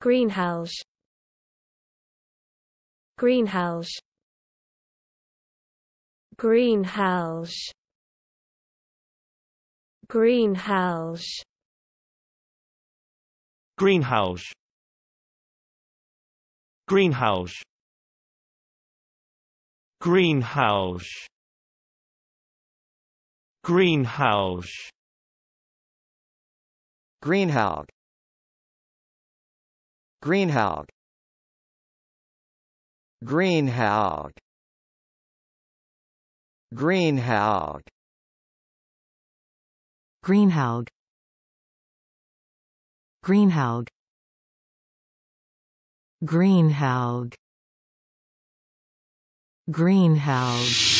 Greenhelge Greenhelge Greenhelge Greenhelge Greenhelge Greenhelge Greenhelge Greenhelge Greenhalg Greenhaug Greenhaug Greenhaug Greenhaug Greenhaug Greenhaug Greenhaug